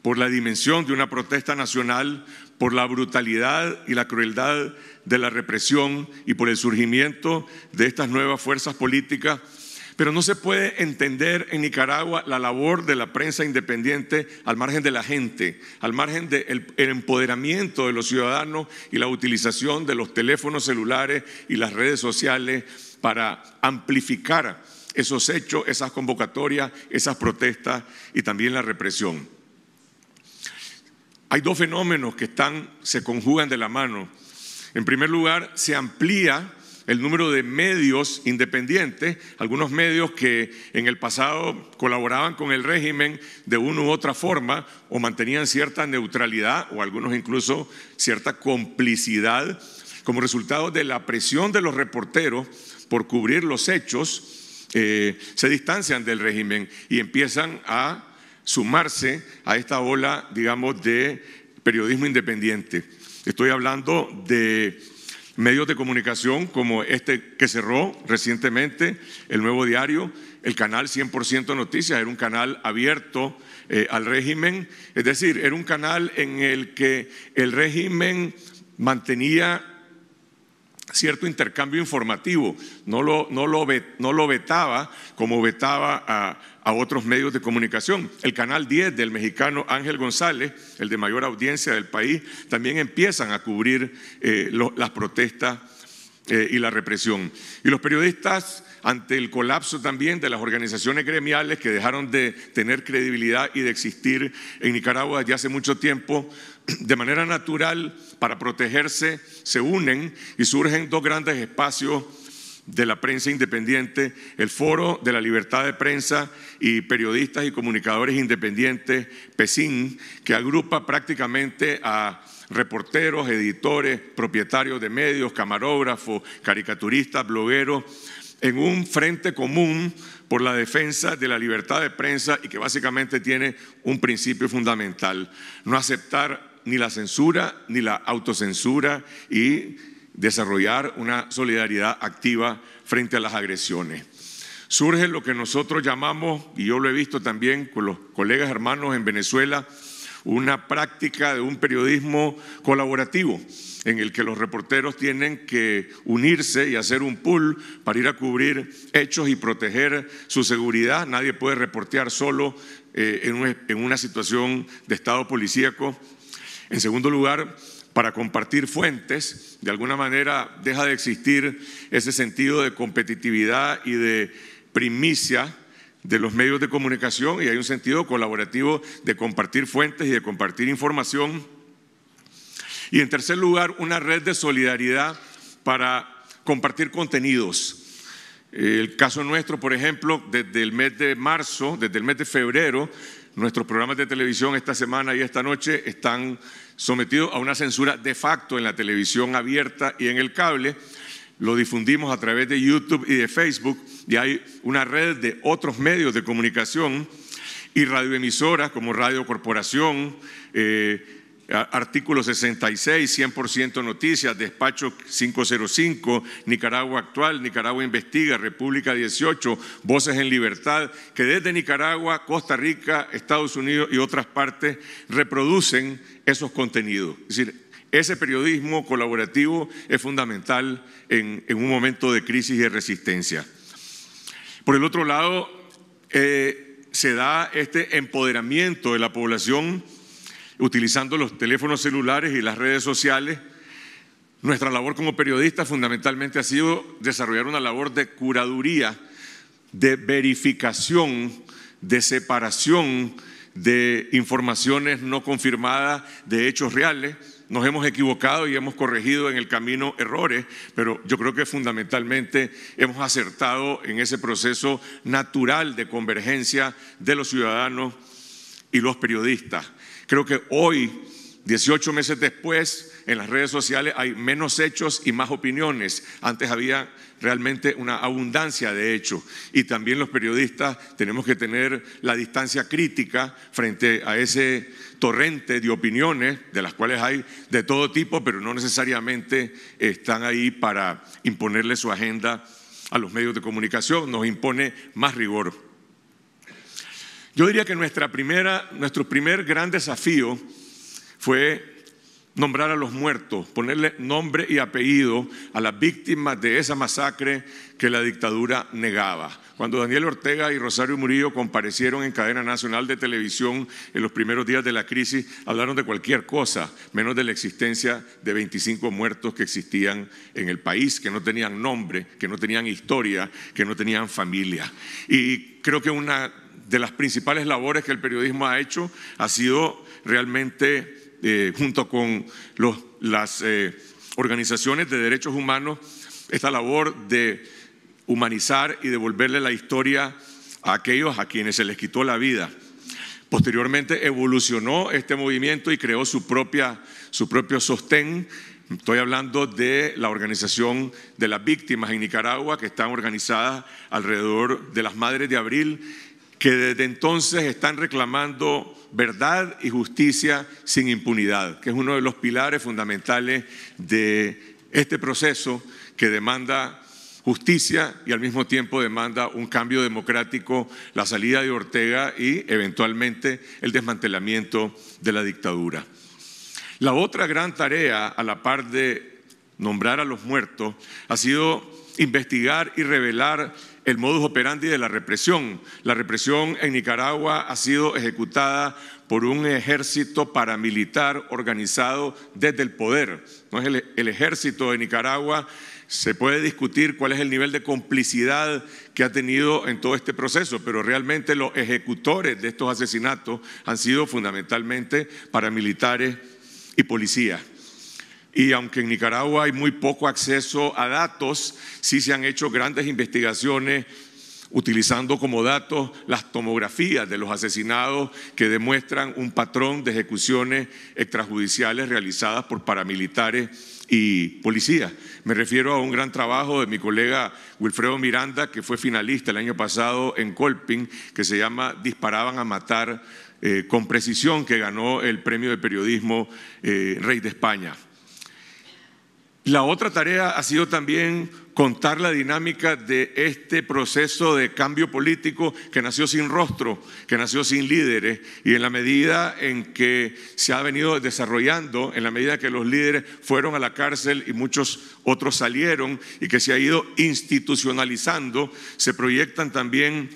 por la dimensión de una protesta nacional, por la brutalidad y la crueldad de la represión y por el surgimiento de estas nuevas fuerzas políticas. Pero no se puede entender en Nicaragua la labor de la prensa independiente al margen de la gente, al margen del empoderamiento de los ciudadanos y la utilización de los teléfonos celulares y las redes sociales para amplificar esos hechos, esas convocatorias, esas protestas y también la represión. Hay dos fenómenos que están, se conjugan de la mano. En primer lugar, se amplía el número de medios independientes, algunos medios que en el pasado colaboraban con el régimen de una u otra forma o mantenían cierta neutralidad o algunos incluso cierta complicidad como resultado de la presión de los reporteros por cubrir los hechos, eh, se distancian del régimen y empiezan a sumarse a esta ola, digamos, de periodismo independiente. Estoy hablando de medios de comunicación como este que cerró recientemente, el Nuevo Diario, el canal 100% Noticias, era un canal abierto eh, al régimen, es decir, era un canal en el que el régimen mantenía cierto intercambio informativo, no lo, vetaba como vetaba a, otros medios de comunicación. El canal 10 del mexicano Ángel González, el de mayor audiencia del país, también empiezan a cubrir eh, las protestas eh, y la represión. Y los periodistas, ante el colapso también de las organizaciones gremiales que dejaron de tener credibilidad y de existir en Nicaragua desde hace mucho tiempo, de manera natural para protegerse se unen y surgen dos grandes espacios de la prensa independiente, el Foro de la Libertad de Prensa y Periodistas y Comunicadores Independientes, PESIN, que agrupa prácticamente a reporteros, editores, propietarios de medios, camarógrafos, caricaturistas, blogueros, en un frente común por la defensa de la libertad de prensa y que básicamente tiene un principio fundamental, no aceptar ni la censura ni la autocensura y desarrollar una solidaridad activa frente a las agresiones. Surge lo que nosotros llamamos, y yo lo he visto también con los colegas hermanos en Venezuela, una práctica de un periodismo colaborativo en el que los reporteros tienen que unirse y hacer un pool para ir a cubrir hechos y proteger su seguridad. Nadie puede reportear solo eh, en, una situación de estado policíaco en segundo lugar, para compartir fuentes, de alguna manera deja de existir ese sentido de competitividad y de primicia de los medios de comunicación y hay un sentido colaborativo de compartir fuentes y de compartir información. Y en tercer lugar, una red de solidaridad para compartir contenidos. El caso nuestro, por ejemplo, desde el mes de marzo, desde el mes de febrero, Nuestros programas de televisión esta semana y esta noche están sometidos a una censura de facto en la televisión abierta y en el cable. Lo difundimos a través de YouTube y de Facebook y hay una red de otros medios de comunicación y radioemisoras como Radio Corporación. Eh, eh, artículo 66, 100% noticias, despacho 505, Nicaragua actual, Nicaragua investiga, República 18, Voces en Libertad, que desde Nicaragua, Costa Rica, Estados Unidos y otras partes reproducen esos contenidos. Es decir, ese periodismo colaborativo es fundamental en, un momento de crisis y de resistencia. Por el otro lado, eh, se da este empoderamiento de la población utilizando los teléfonos celulares y las redes sociales, nuestra labor como periodistas fundamentalmente ha sido desarrollar una labor de curaduría, de verificación, de separación de informaciones no confirmadas, de hechos reales. Nos hemos equivocado y hemos corregido en el camino errores, pero yo creo que fundamentalmente hemos acertado en ese proceso natural de convergencia de los ciudadanos y los periodistas. Creo que hoy, 18 meses después, en las redes sociales hay menos hechos y más opiniones. Antes había realmente una abundancia de hechos. Y también los periodistas tenemos que tener la distancia crítica frente a ese torrente de opiniones, de las cuales hay de todo tipo, pero no necesariamente están ahí para imponerle su agenda a los medios de comunicación. Nos impone más rigor. Yo diría que nuestra primera, nuestro primer gran desafío fue nombrar a los muertos, ponerle nombre y apellido a las víctimas de esa masacre que la dictadura negaba. Cuando Daniel Ortega y Rosario Murillo comparecieron en cadena nacional de televisión en los primeros días de la crisis, hablaron de cualquier cosa, menos de la existencia de 25 muertos que existían en el país, que no tenían nombre, que no tenían historia, que no tenían familia. Y creo que una de las principales labores que el periodismo ha hecho ha sido realmente, eh, junto con los, las eh, organizaciones de derechos humanos, esta labor de humanizar y devolverle la historia a aquellos a quienes se les quitó la vida. Posteriormente evolucionó este movimiento y creó su, propia, su propio sostén. Estoy hablando de la organización de las víctimas en Nicaragua, que están organizadas alrededor de las Madres de Abril, que desde entonces están reclamando verdad y justicia sin impunidad, que es uno de los pilares fundamentales de este proceso que demanda justicia y al mismo tiempo demanda un cambio democrático, la salida de Ortega y eventualmente el desmantelamiento de la dictadura. La otra gran tarea, a la par de nombrar a los muertos, ha sido investigar y revelar el modus operandi de la represión. La represión en Nicaragua ha sido ejecutada por un ejército paramilitar organizado desde el poder. ¿No es el, el ejército de Nicaragua se puede discutir cuál es el nivel de complicidad que ha tenido en todo este proceso, pero realmente los ejecutores de estos asesinatos han sido fundamentalmente paramilitares y policías. Y aunque en Nicaragua hay muy poco acceso a datos, sí se han hecho grandes investigaciones utilizando como datos las tomografías de los asesinados que demuestran un patrón de ejecuciones extrajudiciales realizadas por paramilitares y policías. Me refiero a un gran trabajo de mi colega Wilfredo Miranda, que fue finalista el año pasado en Colping, que se llama Disparaban a matar eh, con precisión, que ganó el premio de periodismo eh, Rey de España. La otra tarea ha sido también contar la dinámica de este proceso de cambio político que nació sin rostro, que nació sin líderes, y en la medida en que se ha venido desarrollando, en la medida que los líderes fueron a la cárcel y muchos otros salieron, y que se ha ido institucionalizando, se proyectan también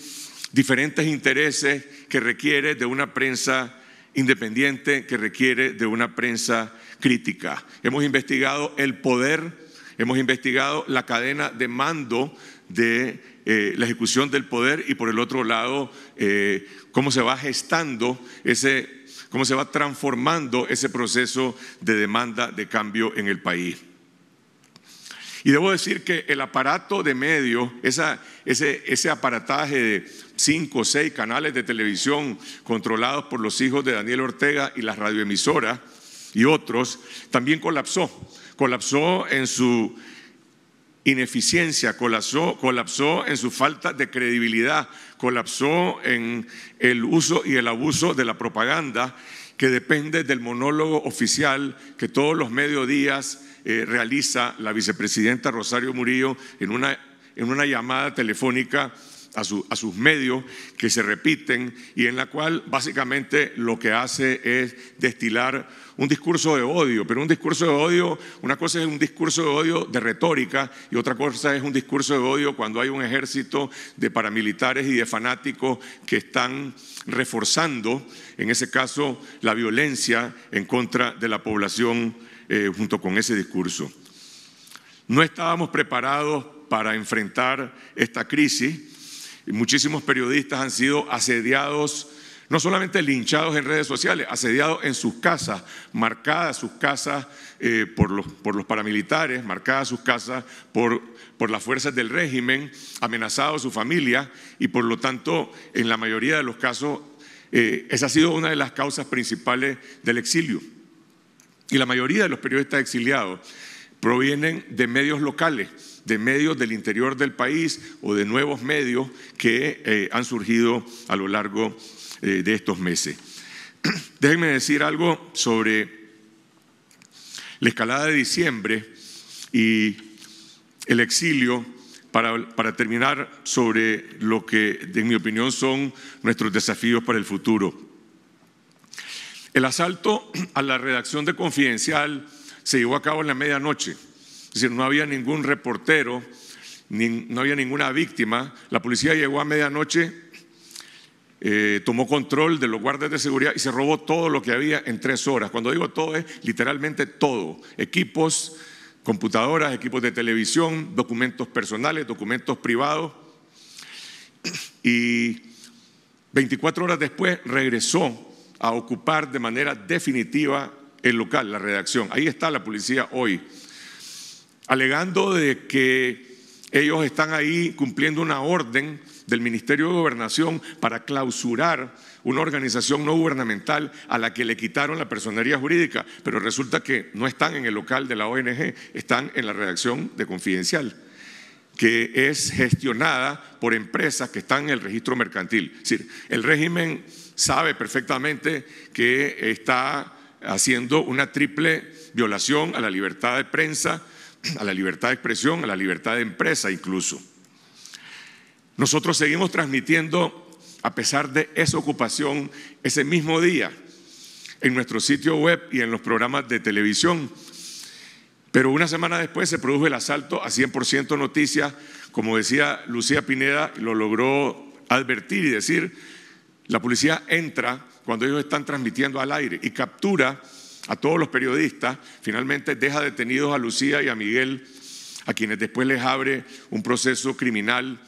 diferentes intereses que requiere de una prensa independiente, que requiere de una prensa crítica. Hemos investigado el poder, hemos investigado la cadena de mando de eh, la ejecución del poder y por el otro lado eh, cómo se va gestando ese, cómo se va transformando ese proceso de demanda de cambio en el país. Y debo decir que el aparato de medio, ese, ese aparataje de cinco o seis canales de televisión controlados por los hijos de Daniel Ortega y las radioemisoras, y otros, también colapsó. Colapsó en su ineficiencia, colapsó, en su falta de credibilidad, colapsó en el uso y el abuso de la propaganda que depende del monólogo oficial que todos los mediodías eh, realiza la vicepresidenta Rosario Murillo en una llamada telefónica a, sus medios que se repiten y en la cual básicamente lo que hace es destilar un discurso de odio, pero un discurso de odio, una cosa es un discurso de odio de retórica y otra cosa es un discurso de odio cuando hay un ejército de paramilitares y de fanáticos que están reforzando, en ese caso, la violencia en contra de la población eh, junto con ese discurso. No estábamos preparados para enfrentar esta crisis Muchísimos periodistas han sido asediados, no solamente linchados en redes sociales, asediados en sus casas, marcadas sus casas eh, por, los, paramilitares, marcadas sus casas por, las fuerzas del régimen, amenazados su familia y por lo tanto, en la mayoría de los casos, eh, esa ha sido una de las causas principales del exilio. Y la mayoría de los periodistas exiliados provienen de medios locales de medios del interior del país o de nuevos medios que eh, han surgido a lo largo eh, de estos meses. Déjenme decir algo sobre la escalada de diciembre y el exilio para, terminar sobre lo que, en mi opinión, son nuestros desafíos para el futuro. El asalto a la redacción de Confidencial se llevó a cabo en la medianoche. Es decir, no había ningún reportero, no había ninguna víctima. La policía llegó a medianoche, eh, tomó control de los guardias de seguridad y se robó todo lo que había en tres horas. Cuando digo todo es literalmente todo. Equipos, computadoras, equipos de televisión, documentos personales, documentos privados. Y 24 horas después regresó a ocupar de manera definitiva el local, la redacción. Ahí está la policía hoy alegando de que ellos están ahí cumpliendo una orden del Ministerio de Gobernación para clausurar una organización no gubernamental a la que le quitaron la personería jurídica, pero resulta que no están en el local de la ONG, están en la redacción de Confidencial, que es gestionada por empresas que están en el registro mercantil. el régimen sabe perfectamente que está haciendo una triple violación a la libertad de prensa, a la libertad de expresión, a la libertad de empresa incluso. Nosotros seguimos transmitiendo, a pesar de esa ocupación, ese mismo día en nuestro sitio web y en los programas de televisión. Pero una semana después se produjo el asalto a 100% noticias, como decía Lucía Pineda, lo logró advertir y decir, la policía entra cuando ellos están transmitiendo al aire y captura a todos los periodistas, finalmente deja detenidos a Lucía y a Miguel, a quienes después les abre un proceso criminal,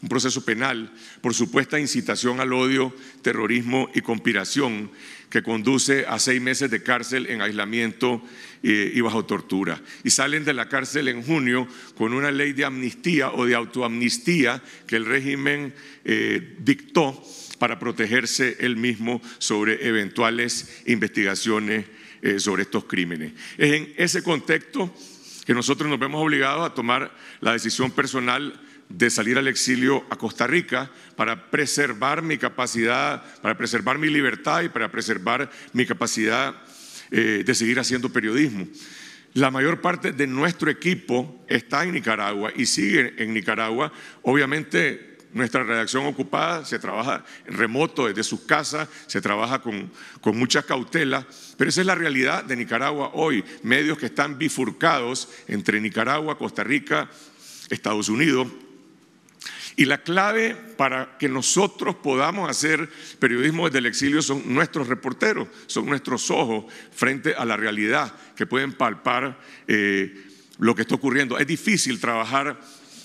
un proceso penal por supuesta incitación al odio, terrorismo y conspiración que conduce a seis meses de cárcel en aislamiento eh, y bajo tortura. Y salen de la cárcel en junio con una ley de amnistía o de autoamnistía que el régimen eh, dictó para protegerse él mismo sobre eventuales investigaciones eh, sobre estos crímenes. Es en ese contexto que nosotros nos vemos obligados a tomar la decisión personal de salir al exilio a Costa Rica para preservar mi capacidad, para preservar mi libertad y para preservar mi capacidad eh, de seguir haciendo periodismo. La mayor parte de nuestro equipo está en Nicaragua y sigue en Nicaragua, obviamente nuestra redacción ocupada, se trabaja remoto desde sus casas, se trabaja con, muchas mucha cautela, pero esa es la realidad de Nicaragua hoy. Medios que están bifurcados entre Nicaragua, Costa Rica, Estados Unidos. Y la clave para que nosotros podamos hacer periodismo desde el exilio son nuestros reporteros, son nuestros ojos frente a la realidad que pueden palpar eh, lo que está ocurriendo. Es difícil trabajar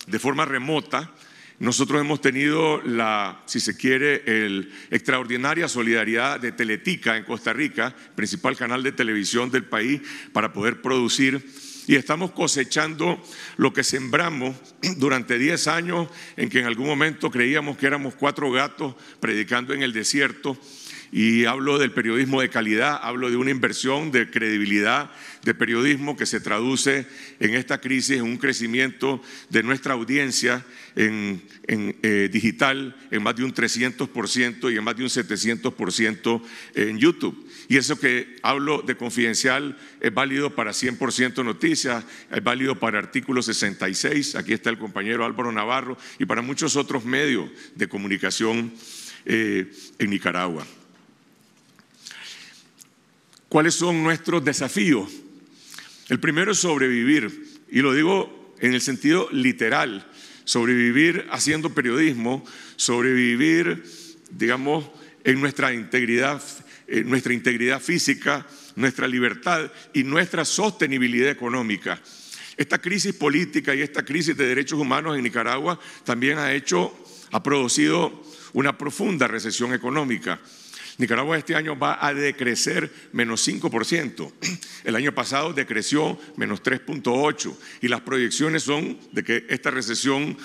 de forma remota nosotros hemos tenido la, si se quiere, el extraordinaria solidaridad de Teletica en Costa Rica, principal canal de televisión del país, para poder producir. Y estamos cosechando lo que sembramos durante 10 años en que en algún momento creíamos que éramos cuatro gatos predicando en el desierto y hablo del periodismo de calidad, hablo de una inversión de credibilidad de periodismo que se traduce en esta crisis, en un crecimiento de nuestra audiencia en, eh, digital en más de un 300% y en más de un 700% en YouTube. Y eso que hablo de confidencial es válido para 100% noticias, es válido para artículo 66, aquí está el compañero Álvaro Navarro, y para muchos otros medios de comunicación eh, en Nicaragua cuáles son nuestros desafíos. El primero es sobrevivir, y lo digo en el sentido literal, sobrevivir haciendo periodismo, sobrevivir, digamos, en nuestra integridad, nuestra integridad física, nuestra libertad y nuestra sostenibilidad económica. Esta crisis política y esta crisis de derechos humanos en Nicaragua también ha hecho, ha producido una profunda recesión económica. Nicaragua este año va a decrecer menos 5%. El año pasado decreció menos 3.8% y las proyecciones son de que esta recesión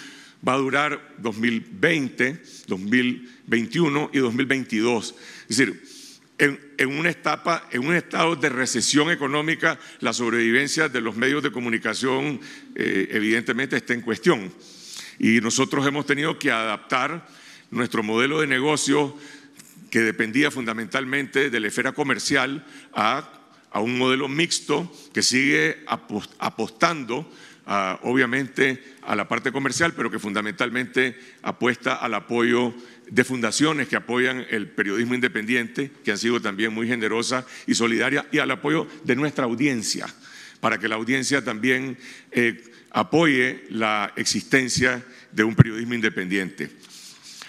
va a durar 2020, 2021 y 2022. Es decir, en, una etapa, en un estado de recesión económica, la sobrevivencia de los medios de comunicación eh, evidentemente está en cuestión. Y nosotros hemos tenido que adaptar nuestro modelo de negocio que dependía fundamentalmente de la esfera comercial a, a un modelo mixto que sigue apostando ah, obviamente a la parte comercial, pero que fundamentalmente apuesta al apoyo de fundaciones que apoyan el periodismo independiente, que han sido también muy generosas y solidarias, y al apoyo de nuestra audiencia, para que la audiencia también eh, apoye la existencia de un periodismo independiente.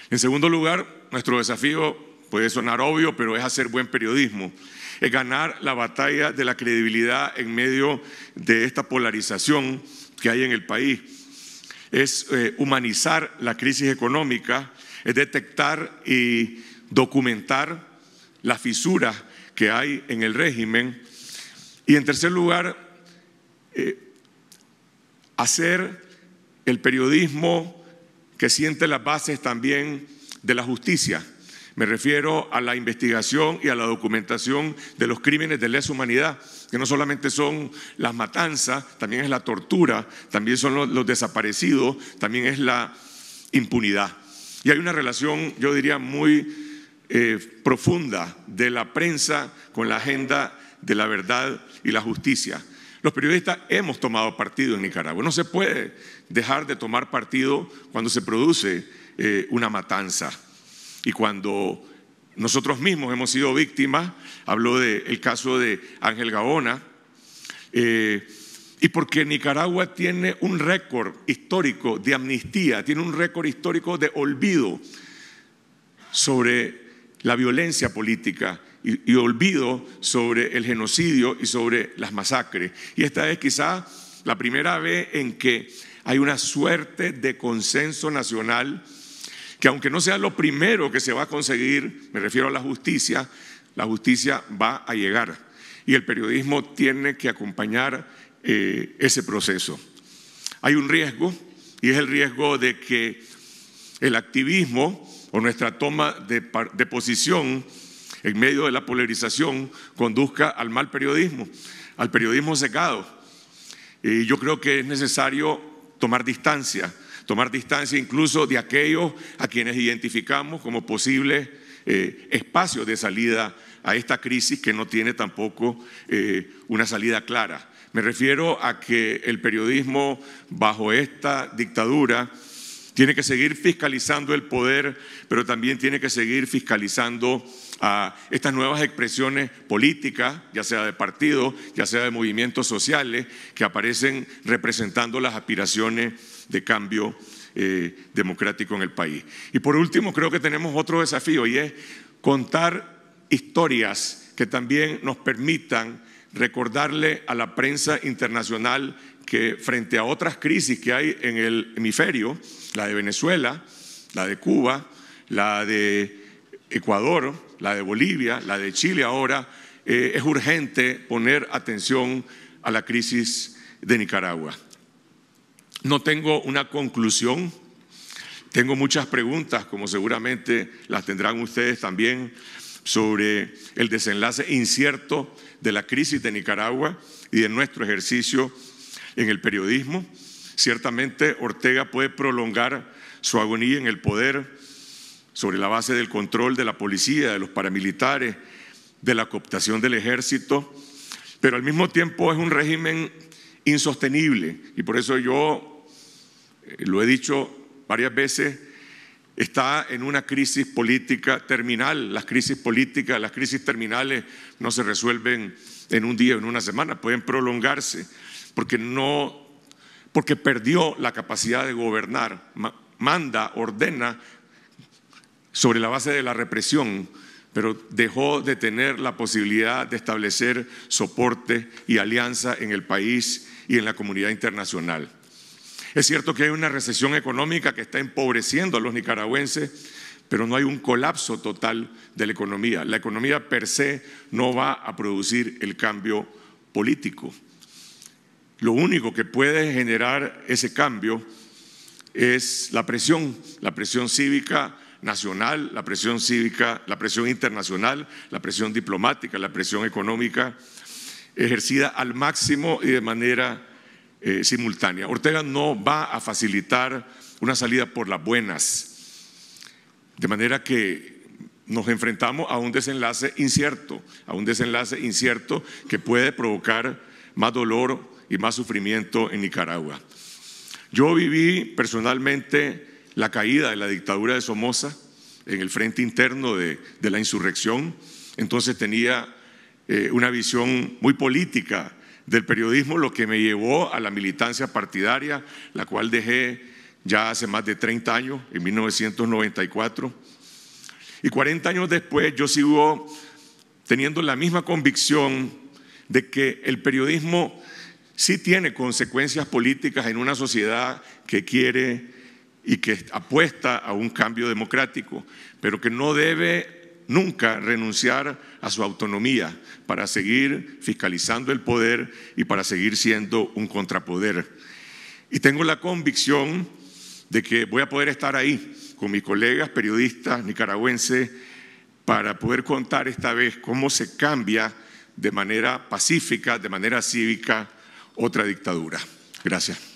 En segundo lugar, nuestro desafío Puede sonar obvio, pero es hacer buen periodismo. Es ganar la batalla de la credibilidad en medio de esta polarización que hay en el país. Es eh, humanizar la crisis económica, es detectar y documentar las fisuras que hay en el régimen. Y en tercer lugar, eh, hacer el periodismo que siente las bases también de la justicia me refiero a la investigación y a la documentación de los crímenes de lesa humanidad, que no solamente son las matanzas, también es la tortura, también son los, desaparecidos, también es la impunidad. Y hay una relación, yo diría, muy eh, profunda de la prensa con la agenda de la verdad y la justicia. Los periodistas hemos tomado partido en Nicaragua. No se puede dejar de tomar partido cuando se produce eh, una matanza. Y cuando nosotros mismos hemos sido víctimas, hablo del caso de Ángel Gaona, eh, y porque Nicaragua tiene un récord histórico de amnistía, tiene un récord histórico de olvido sobre la violencia política y, y, olvido sobre el genocidio y sobre las masacres. Y esta es quizá la primera vez en que hay una suerte de consenso nacional que aunque no sea lo primero que se va a conseguir, me refiero a la justicia, la justicia va a llegar y el periodismo tiene que acompañar eh, ese proceso. Hay un riesgo y es el riesgo de que el activismo o nuestra toma de, de posición en medio de la polarización conduzca al mal periodismo, al periodismo secado. Y yo creo que es necesario tomar distancia tomar distancia incluso de aquellos a quienes identificamos como posibles eh, espacios de salida a esta crisis que no tiene tampoco eh, una salida clara. Me refiero a que el periodismo bajo esta dictadura tiene que seguir fiscalizando el poder, pero también tiene que seguir fiscalizando a estas nuevas expresiones políticas, ya sea de partido, ya sea de movimientos sociales, que aparecen representando las aspiraciones de cambio eh, democrático en el país. Y por último, creo que tenemos otro desafío y es contar historias que también nos permitan recordarle a la prensa internacional que frente a otras crisis que hay en el hemisferio, la de Venezuela, la de Cuba, la de Ecuador, la de Bolivia, la de Chile ahora, eh, es urgente poner atención a la crisis de Nicaragua no tengo una conclusión. Tengo muchas preguntas, como seguramente las tendrán ustedes también, sobre el desenlace incierto de la crisis de Nicaragua y de nuestro ejercicio en el periodismo. Ciertamente Ortega puede prolongar su agonía en el poder sobre la base del control de la policía, de los paramilitares, de la cooptación del ejército, pero al mismo tiempo es un régimen insostenible. Y por eso yo, eh, lo he dicho varias veces, está en una crisis política terminal. Las crisis políticas, las crisis terminales no se resuelven en un día o en una semana, pueden prolongarse porque no porque perdió la capacidad de gobernar, manda, ordena sobre la base de la represión, pero dejó de tener la posibilidad de establecer soporte y alianza en el país y en la comunidad internacional. Es cierto que hay una recesión económica que está empobreciendo a los nicaragüenses, pero no hay un colapso total de la economía. La economía per se no va a producir el cambio político. Lo único que puede generar ese cambio es la presión, la presión cívica nacional, la presión cívica, la presión internacional, la presión diplomática, la presión económica ejercida al máximo y de manera eh, simultánea. Ortega no va a facilitar una salida por las buenas, de manera que nos enfrentamos a un desenlace incierto, a un desenlace incierto que puede provocar más dolor y más sufrimiento en Nicaragua. Yo viví personalmente la caída de la dictadura de Somoza en el frente interno de la insurrección, entonces tenía eh, una visión muy política del periodismo, lo que me llevó a la militancia partidaria, la cual dejé ya hace más de 30 años, en 1994. Y 40 años después yo sigo teniendo la misma convicción de que el periodismo sí tiene consecuencias políticas en una sociedad que quiere y que apuesta a un cambio democrático, pero que no debe nunca renunciar a su autonomía para seguir fiscalizando el poder y para seguir siendo un contrapoder. Y tengo la convicción de que voy a poder estar ahí con mis colegas periodistas nicaragüenses para poder contar esta vez cómo se cambia de manera pacífica, de manera cívica, otra dictadura. Gracias.